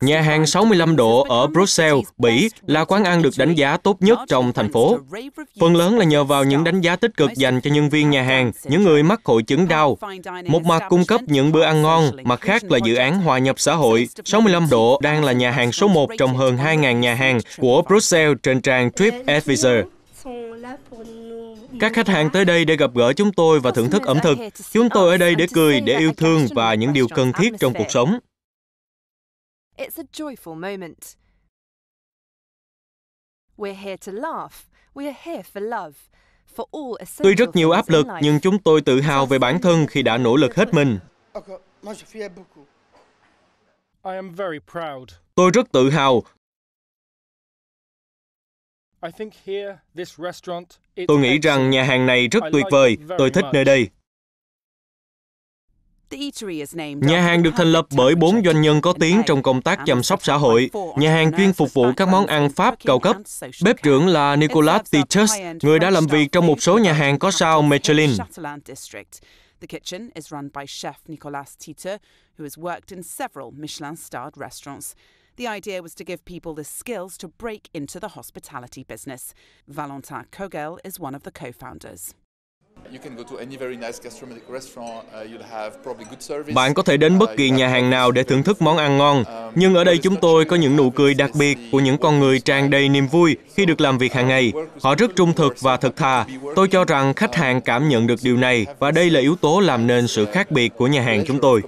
Nhà hàng 65 độ ở Brussels, Bỉ là quán ăn được đánh giá tốt nhất trong thành phố. Phần lớn là nhờ vào những đánh giá tích cực dành cho nhân viên nhà hàng, những người mắc hội chứng đau. Một mặt cung cấp những bữa ăn ngon, mặt khác là dự án hòa nhập xã hội. 65 độ đang là nhà hàng số 1 trong hơn 2.000 nhà hàng của Brussels trên trang TripAdvisor. Các khách hàng tới đây để gặp gỡ chúng tôi và thưởng thức ẩm thực. Chúng tôi ở đây để cười, để yêu thương và những điều cần thiết trong cuộc sống. It's a joyful moment. Tuy rất nhiều áp lực nhưng chúng tôi tự hào về bản thân khi đã nỗ lực hết mình. Tôi rất tự hào. Tôi nghĩ rằng nhà hàng này rất tuyệt vời. Tôi thích nơi đây. Nhà hàng được thành lập bởi bốn doanh nhân có tiếng trong công tác chăm sóc xã hội. Nhà hàng chuyên phục vụ các món ăn Pháp cao cấp. Bếp trưởng là Nicolas Titus, người đã làm việc trong một số nhà hàng có sao Michelin. The kitchen is run by chef Nicolas Tita, who has worked in several Michelin-starred restaurants. The idea was to give people the skills to break into the hospitality business. Valentin Kogel is one of the co-founders. Uh, Bạn có thể đến bất kỳ uh, nhà hàng nào để thưởng thức món ăn ngon, um, nhưng ở đây chúng tôi có những nụ cười đặc biệt của những con người tràn đầy niềm vui khi được làm việc hàng ngày. Họ rất trung thực và thật thà. Tôi cho rằng khách hàng cảm nhận được điều này và đây là yếu tố làm nên sự khác biệt của nhà hàng chúng tôi.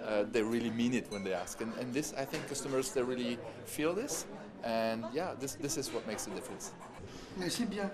Uh, uh, they really mean it when they ask, and, and this I think customers they really feel this. And yeah, this, this is what makes the difference. Merci bien.